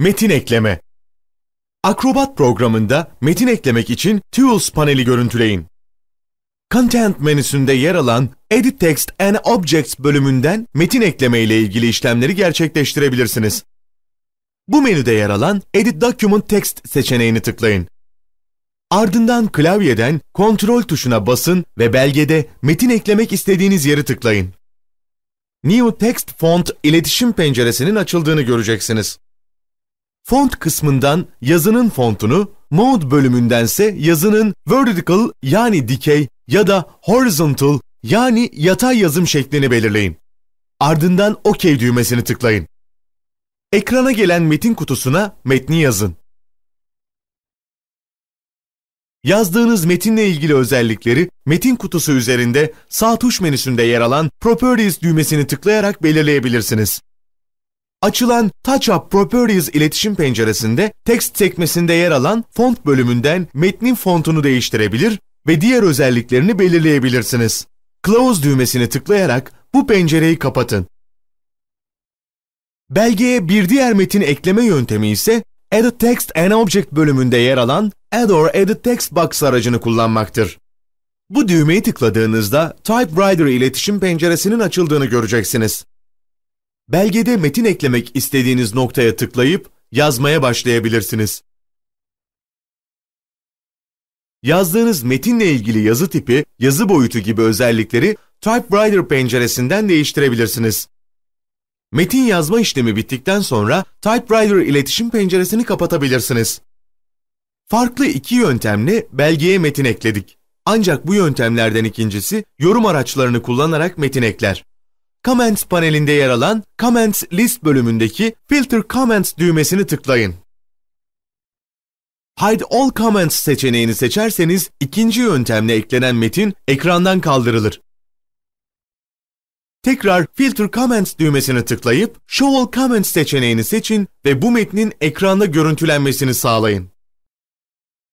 Metin ekleme. Akrobat programında metin eklemek için Tools paneli görüntüleyin. Content menüsünde yer alan Edit Text and Objects bölümünden metin ekleme ile ilgili işlemleri gerçekleştirebilirsiniz. Bu menüde yer alan Edit Document Text seçeneğini tıklayın. Ardından klavyeden kontrol tuşuna basın ve belgede metin eklemek istediğiniz yeri tıklayın. New Text Font iletişim penceresinin açıldığını göreceksiniz. Font kısmından yazının fontunu, Mode bölümündense yazının vertical yani dikey ya da horizontal yani yatay yazım şeklini belirleyin. Ardından OK düğmesini tıklayın. Ekrana gelen metin kutusuna metni yazın. Yazdığınız metinle ilgili özellikleri metin kutusu üzerinde sağ tuş menüsünde yer alan Properties düğmesini tıklayarak belirleyebilirsiniz. Açılan TouchUp Properties iletişim penceresinde text sekmesinde yer alan font bölümünden metnin fontunu değiştirebilir ve diğer özelliklerini belirleyebilirsiniz. Close düğmesini tıklayarak bu pencereyi kapatın. Belgeye bir diğer metin ekleme yöntemi ise Add Text and Object bölümünde yer alan Add or Edit Text Box aracını kullanmaktır. Bu düğmeyi tıkladığınızda Typewriter iletişim penceresinin açıldığını göreceksiniz. Belgede metin eklemek istediğiniz noktaya tıklayıp yazmaya başlayabilirsiniz. Yazdığınız metinle ilgili yazı tipi, yazı boyutu gibi özellikleri Typewriter penceresinden değiştirebilirsiniz. Metin yazma işlemi bittikten sonra Typewriter iletişim penceresini kapatabilirsiniz. Farklı iki yöntemle belgeye metin ekledik. Ancak bu yöntemlerden ikincisi yorum araçlarını kullanarak metin ekler. Comments panelinde yer alan Comments List bölümündeki Filter Comments düğmesini tıklayın. Hide All Comments seçeneğini seçerseniz ikinci yöntemle eklenen metin ekrandan kaldırılır. Tekrar Filter Comments düğmesine tıklayıp Show All Comments seçeneğini seçin ve bu metnin ekranda görüntülenmesini sağlayın.